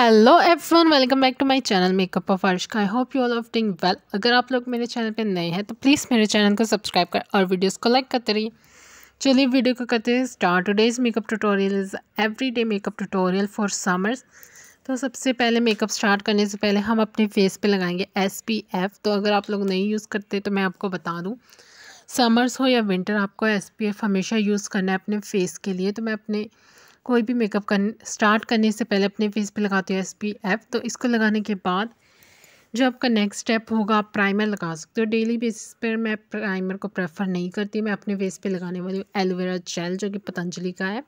hello everyone welcome back to my channel makeup of Arsh का I hope you all of doing well अगर आप लोग मेरे channel पे नए हैं तो प्लीज़ मेरे चैनल को सब्सक्राइब कर और वीडियोस को लाइक करते रहिए चलिए वीडियो को करते हैं start today's makeup tutorial is every day makeup tutorial for summers तो सबसे पहले मेकअप स्टार्ट करने से पहले हम अपने फेस पर लगाएंगे एस तो अगर आप लोग नहीं यूज़ करते तो मैं आपको बता दूँ समर्स हो या विंटर आपको एस हमेशा यूज़ करना है अपने फेस के लिए तो मैं अपने कोई भी मेकअप कर स्टार्ट करने से पहले अपने फेस पे लगाते हो एस तो इसको लगाने के बाद जो आपका नेक्स्ट स्टेप होगा आप प्राइमर लगा सकते हो डेली बेसिस पर मैं प्राइमर को प्रेफर नहीं करती मैं अपने फेस पे लगाने वाली हूँ एलोवेरा जेल जो कि पतंजलि का है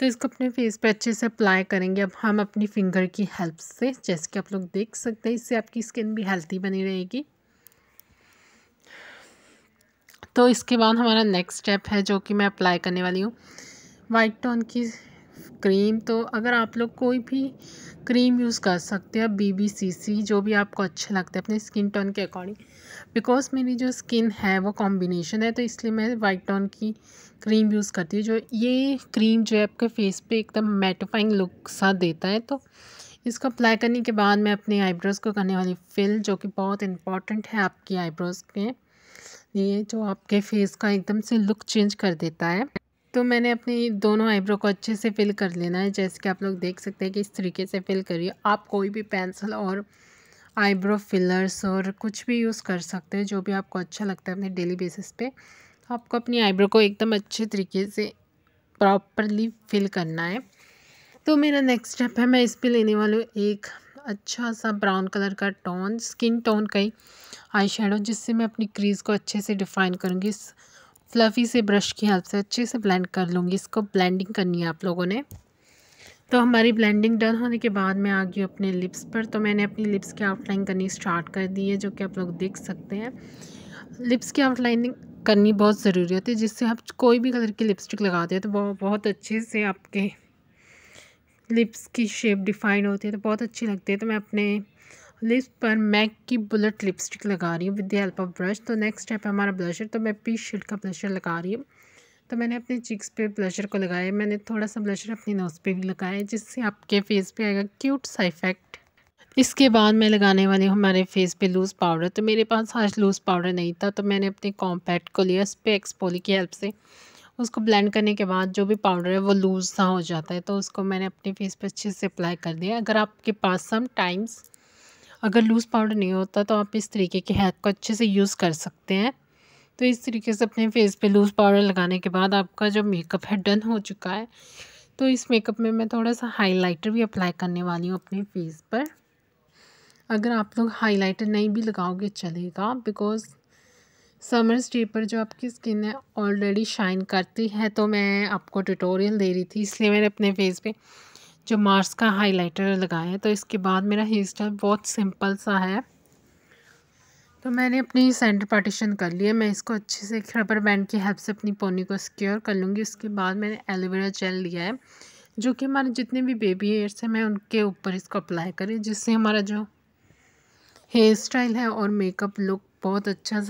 तो इसको अपने फेस पे अच्छे से अप्लाई करेंगे अब हम अपनी फिंगर की हेल्प से जैसे कि आप लोग देख सकते हैं इससे आपकी स्किन भी हेल्थी बनी रहेगी तो इसके बाद हमारा नेक्स्ट स्टेप है जो कि मैं अप्लाई करने वाली हूँ वाइट टोन की क्रीम तो अगर आप लोग कोई भी क्रीम यूज़ कर सकते हो बी बी सी सी जो भी आपको अच्छा लगता है अपने स्किन टोन के अकॉर्डिंग बिकॉज मेरी जो स्किन है वो कॉम्बिनेशन है तो इसलिए मैं वाइट टोन की क्रीम यूज़ करती हूँ जो ये क्रीम जो है आपके फेस पे एकदम मैटिफाइंग लुक सा देता है तो इसको अप्लाई करने के बाद मैं अपने आईब्रोज़ को करने वाली फिल जो कि बहुत इंपॉर्टेंट है आपकी आईब्रोज़ के लिए जो आपके फेस का एकदम से लुक चेंज कर देता है तो मैंने अपने दोनों आईब्रो को अच्छे से फिल कर लेना है जैसे कि आप लोग देख सकते हैं कि इस तरीके से फिल करिए आप कोई भी पेंसिल और आईब्रो फिलर्स और कुछ भी यूज़ कर सकते हैं जो भी आपको अच्छा लगता है अपने डेली बेसिस पे आपको अपनी आईब्रो को एकदम अच्छे तरीके से प्रॉपरली फिल करना है तो मेरा नेक्स्ट स्टेप है मैं इस पर लेने वाली हूँ एक अच्छा सा ब्राउन कलर का टोन स्किन टोन का ही आई जिससे मैं अपनी क्रीज़ को अच्छे से डिफ़ाइन करूँगी इस फ्लफ़ी से ब्रश की हेल्प से अच्छे से ब्लेंड कर लूँगी इसको ब्लेंडिंग करनी है आप लोगों ने तो हमारी ब्लेंडिंग डन होने के बाद मैं आ गई अपने लिप्स पर तो मैंने अपनी लिप्स की आउटलाइन करनी स्टार्ट कर दी है जो कि आप लोग देख सकते हैं लिप्स की आउटलाइनिंग करनी बहुत ज़रूरी होती है जिससे आप कोई भी कलर की लिपस्टिक लगाते हैं तो वो बहुत अच्छे से आपके लिप्स की शेप डिफ़ाइन होती है तो बहुत अच्छी लगती है तो मैं अपने लिप्स पर मैक की बुलेट लिपस्टिक लगा रही हूँ with the help of brush तो नेक्स्ट स्टेप है हमारा ब्लशर तो मैं पी शेड का ब्लशर लगा रही हूँ तो मैंने अपने चिक्स पे ब्लशर को लगाया मैंने थोड़ा सा ब्लशर अपनी नोज़ पे भी लगाया जिससे आपके फेस पे आएगा क्यूट सा इफेक्ट इसके बाद मैं लगाने वाली हूँ हमारे फेस पे लूज़ पाउडर तो मेरे पास आज लूज़ पाउडर नहीं था तो मैंने अपने कॉम्पैक्ट को लिया उस पर एक्सपोली की हेल्प से उसको ब्लेंड करने के बाद जो भी पाउडर है वो लूज़ सा हो जाता है तो उसको मैंने अपने फेस पर अच्छे से अप्लाई कर दिया अगर आपके पास सम टाइम्स अगर लूज़ पाउडर नहीं होता तो आप इस तरीके के हैक को अच्छे से यूज़ कर सकते हैं तो इस तरीके से अपने फेस पे लूज़ पाउडर लगाने के बाद आपका जो मेकअप है डन हो चुका है तो इस मेकअप में मैं थोड़ा सा हाइलाइटर भी अप्लाई करने वाली हूँ अपने फेस पर अगर आप लोग हाइलाइटर नहीं भी लगाओगे चलेगा बिकॉज़ समर्स डे पर जो आपकी स्किन है ऑलरेडी शाइन करती है तो मैं आपको ट्यूटोरियल दे रही थी इसलिए मैंने अपने फेस पे जो मार्स का हाइलाइटर लगाया है तो इसके बाद मेरा हेयर स्टाइल बहुत सिंपल सा है तो मैंने अपनी सेंटर पार्टीशन कर लिया मैं इसको अच्छे से रबर बैंड की हेल्प से अपनी पोनी को सिक्योर कर लूँगी उसके बाद मैंने एलोवेरा जेल लिया है जो कि हमारे जितने भी बेबी हेयर्स हैं मैं उनके ऊपर इसको अप्लाई करें जिससे हमारा जो हेयर स्टाइल है और मेकअप लुक बहुत अच्छा